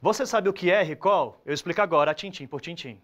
Você sabe o que é recall? Eu explico agora, tintim por tintim.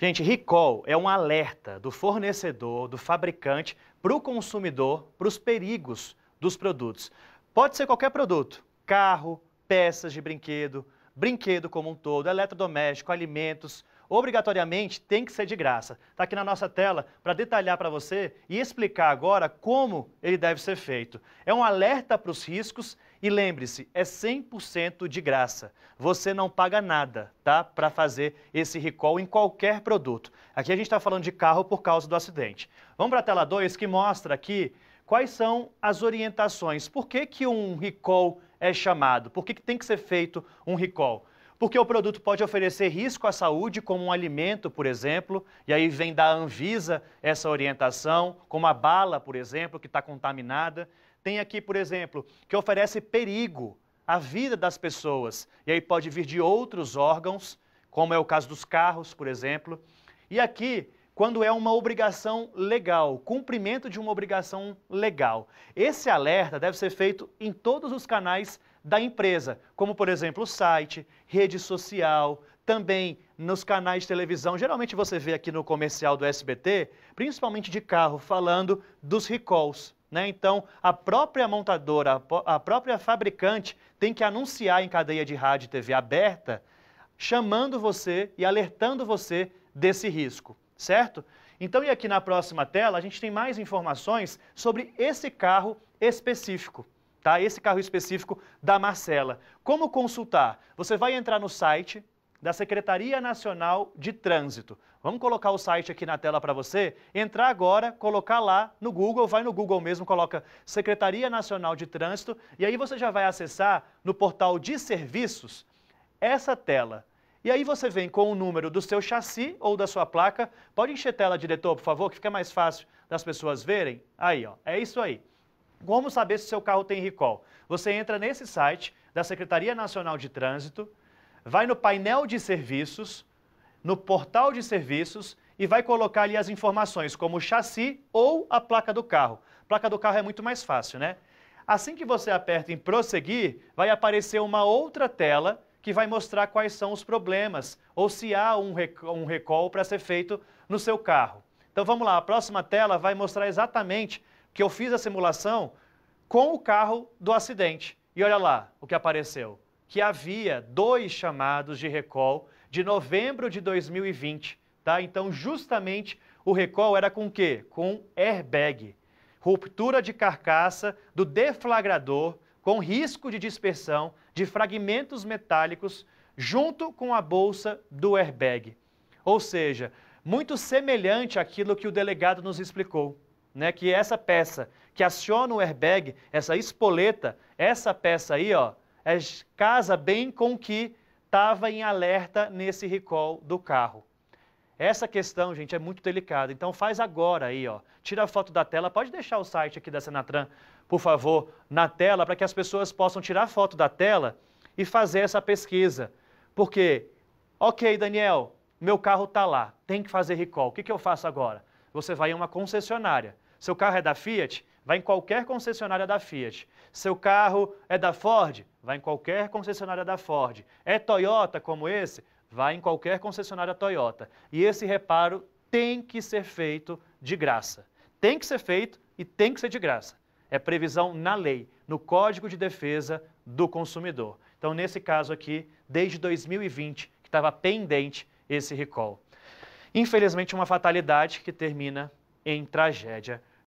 Gente, recall é um alerta do fornecedor, do fabricante, para o consumidor, para os perigos dos produtos. Pode ser qualquer produto, carro, peças de brinquedo, brinquedo como um todo, eletrodoméstico, alimentos, obrigatoriamente tem que ser de graça. Está aqui na nossa tela para detalhar para você e explicar agora como ele deve ser feito. É um alerta para os riscos e lembre-se, é 100% de graça. Você não paga nada, tá? Para fazer esse recall em qualquer produto. Aqui a gente está falando de carro por causa do acidente. Vamos para a tela 2 que mostra aqui quais são as orientações. Por que, que um recall é chamado? Por que, que tem que ser feito um recall? porque o produto pode oferecer risco à saúde, como um alimento, por exemplo, e aí vem da Anvisa essa orientação, como a bala, por exemplo, que está contaminada. Tem aqui, por exemplo, que oferece perigo à vida das pessoas, e aí pode vir de outros órgãos, como é o caso dos carros, por exemplo. E aqui, quando é uma obrigação legal, cumprimento de uma obrigação legal. Esse alerta deve ser feito em todos os canais da empresa, como por exemplo o site, rede social, também nos canais de televisão. Geralmente você vê aqui no comercial do SBT, principalmente de carro, falando dos recalls. Né? Então, a própria montadora, a própria fabricante tem que anunciar em cadeia de rádio e TV aberta, chamando você e alertando você desse risco, certo? Então, e aqui na próxima tela, a gente tem mais informações sobre esse carro específico tá? Esse carro específico da Marcela. Como consultar? Você vai entrar no site da Secretaria Nacional de Trânsito. Vamos colocar o site aqui na tela para você. Entrar agora, colocar lá no Google, vai no Google mesmo, coloca Secretaria Nacional de Trânsito e aí você já vai acessar no portal de serviços essa tela. E aí você vem com o número do seu chassi ou da sua placa. Pode encher tela, diretor, por favor, que fica mais fácil das pessoas verem. Aí, ó, é isso aí. Como saber se seu carro tem recall? Você entra nesse site da Secretaria Nacional de Trânsito, vai no painel de serviços, no portal de serviços e vai colocar ali as informações, como o chassi ou a placa do carro. A placa do carro é muito mais fácil, né? Assim que você aperta em prosseguir, vai aparecer uma outra tela que vai mostrar quais são os problemas ou se há um, rec um recall para ser feito no seu carro. Então vamos lá, a próxima tela vai mostrar exatamente que eu fiz a simulação com o carro do acidente. E olha lá o que apareceu: que havia dois chamados de recall de novembro de 2020. Tá? Então, justamente o recall era com o quê? Com airbag, ruptura de carcaça do deflagrador com risco de dispersão de fragmentos metálicos junto com a bolsa do airbag. Ou seja, muito semelhante àquilo que o delegado nos explicou né, que essa peça que aciona o airbag, essa espoleta, essa peça aí, ó, é, casa bem com o que estava em alerta nesse recall do carro. Essa questão, gente, é muito delicada. Então faz agora aí, ó. Tira a foto da tela. Pode deixar o site aqui da Senatran, por favor, na tela, para que as pessoas possam tirar a foto da tela e fazer essa pesquisa. Porque, ok, Daniel, meu carro está lá, tem que fazer recall. O que, que eu faço agora? Você vai em uma concessionária. Seu carro é da Fiat? Vai em qualquer concessionária da Fiat. Seu carro é da Ford? Vai em qualquer concessionária da Ford. É Toyota como esse? Vai em qualquer concessionária Toyota. E esse reparo tem que ser feito de graça. Tem que ser feito e tem que ser de graça. É previsão na lei, no Código de Defesa do Consumidor. Então, nesse caso aqui, desde 2020, que estava pendente esse recall. Infelizmente, uma fatalidade que termina em tragédia